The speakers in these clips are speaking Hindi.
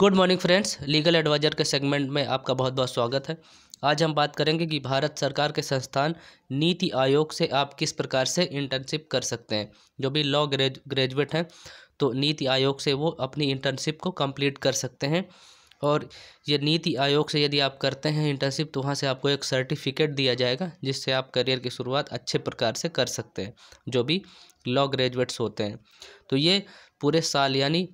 good morning friends legal advisor के सेगमेंट में आपका बहुत बहुत स्वागत है आज हम बात करेंगे कि भारत सरकार के संस्थान नीति आयोग से आप किस प्रकार से इंटर्नशिप कर सकते हैं जो भी लॉ ग्रेज ग्रेजुएट हैं तो नीति आयोग से वो अपनी इंटर्नशिप को कंप्लीट कर सकते हैं और ये नीति आयोग से यदि आप करते हैं इंटर्नशिप तो वहाँ से आपको एक सर्टिफिकेट दिया जाएगा जिससे आप करियर की शुरुआत अच्छे प्रकार से कर सकते हैं जो भी लॉ ग्रेजुएट्स होते हैं तो ये पूरे साल यानी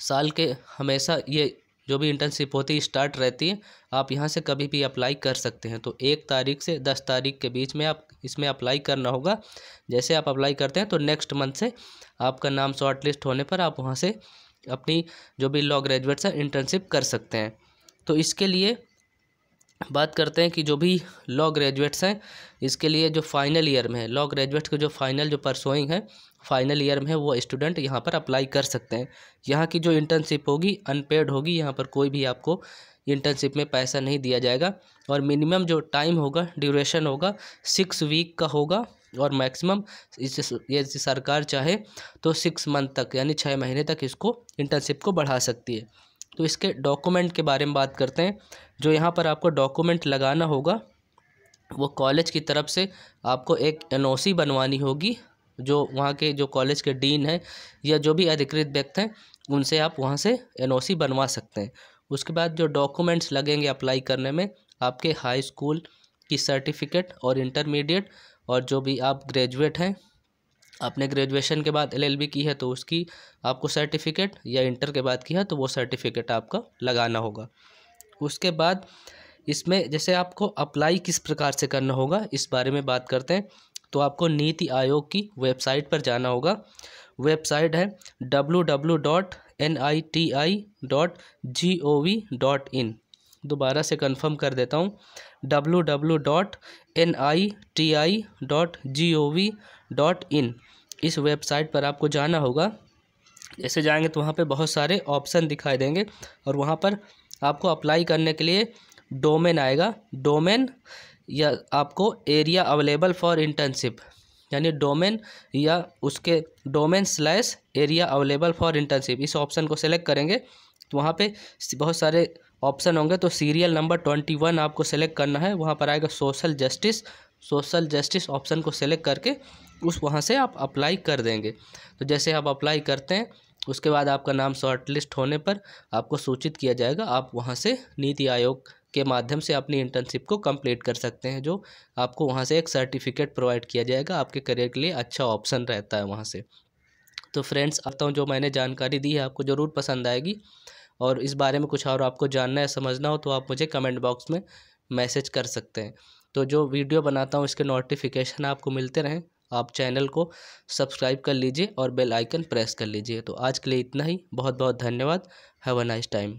साल के हमेशा ये जो भी इंटर्नशिप होती है स्टार्ट रहती है आप यहाँ से कभी भी अप्लाई कर सकते हैं तो एक तारीख से दस तारीख के बीच में आप इसमें अप्लाई करना होगा जैसे आप अप्लाई करते हैं तो नेक्स्ट मंथ से आपका नाम शॉर्ट लिस्ट होने पर आप वहाँ से अपनी जो भी लॉ ग्रेजुएट्स हैं इंटर्नशिप कर सकते हैं तो इसके लिए बात करते हैं कि जो भी लॉ ग्रेजुएट्स हैं इसके लिए जो फाइनल ईयर में है लॉ ग्रेजुएट्स के जो फाइनल जो परसोइंग है फाइनल ईयर में है वो स्टूडेंट यहाँ पर अप्लाई कर सकते हैं यहाँ की जो इंटर्नशिप होगी अनपेड होगी यहाँ पर कोई भी आपको इंटर्नशिप में पैसा नहीं दिया जाएगा और मिनिमम जो टाइम होगा ड्यूरेशन होगा सिक्स वीक का होगा और मैक्सिमम इस ये सरकार चाहे तो सिक्स मंथ तक यानी छः महीने तक इसको इंटर्नशिप को बढ़ा सकती है तो इसके डॉक्यूमेंट के बारे में बात करते हैं जो यहाँ पर आपको डॉक्यूमेंट लगाना होगा वो कॉलेज की तरफ से आपको एक एन बनवानी होगी जो वहाँ के जो कॉलेज के डीन हैं या जो भी अधिकृत व्यक्ति हैं उनसे आप वहाँ से एन बनवा सकते हैं उसके बाद जो डॉक्यूमेंट्स लगेंगे अप्लाई करने में आपके हाई स्कूल की सर्टिफिकेट और इंटरमीडिएट और जो भी आप ग्रेजुएट हैं आपने ग्रेजुएशन के बाद एलएलबी की है तो उसकी आपको सर्टिफिकेट या इंटर के बाद की है तो वो सर्टिफिकेट आपका लगाना होगा उसके बाद इसमें जैसे आपको अप्लाई किस प्रकार से करना होगा इस बारे में बात करते हैं तो आपको नीति आयोग की वेबसाइट पर जाना होगा वेबसाइट है W W dot N I T I dot G O V dot in दोबारा से कंफर्म कर देता हूँ W W dot N I T I dot G O V dot in इस वेबसाइट पर आपको जाना होगा जैसे जाएंगे तो वहाँ पे बहुत सारे ऑप्शन दिखाई देंगे और वहाँ पर आपको अप्लाई करने के लिए डोमेन आएगा डोमेन या आपको एरिया अवेलेबल फॉर इंटर्नशिप यानी डोमेन या उसके domain slash area available for internship इस ऑप्शन को सेलेक्ट करेंगे तो वहाँ पे बहुत सारे ऑप्शन होंगे तो सीरियल नंबर ट्वेंटी वन आपको सेलेक्ट करना है वहाँ पर आएगा social justice social justice option को सेलेक्ट करके उस वहाँ से आप अप्लाई कर देंगे तो जैसे आप अप्लाई करते हैं उसके बाद आपका नाम शॉर्ट लिस्ट होने पर आपको सूचित किया जाएगा आप वहाँ से नीति आयोग के माध्यम से अपनी इंटर्नशिप को कंप्लीट कर सकते हैं जो आपको वहाँ से एक सर्टिफिकेट प्रोवाइड किया जाएगा आपके करियर के लिए अच्छा ऑप्शन रहता है वहाँ से तो फ्रेंड्स आता हूँ जो मैंने जानकारी दी है आपको ज़रूर पसंद आएगी और इस बारे में कुछ और आपको जानना या समझना हो तो आप मुझे कमेंट बॉक्स में मैसेज कर सकते हैं तो जो वीडियो बनाता हूँ इसके नोटिफिकेशन आपको मिलते रहें आप चैनल को सब्सक्राइब कर लीजिए और बेल आइकन प्रेस कर लीजिए तो आज के लिए इतना ही बहुत बहुत धन्यवाद हैव अ नाइस टाइम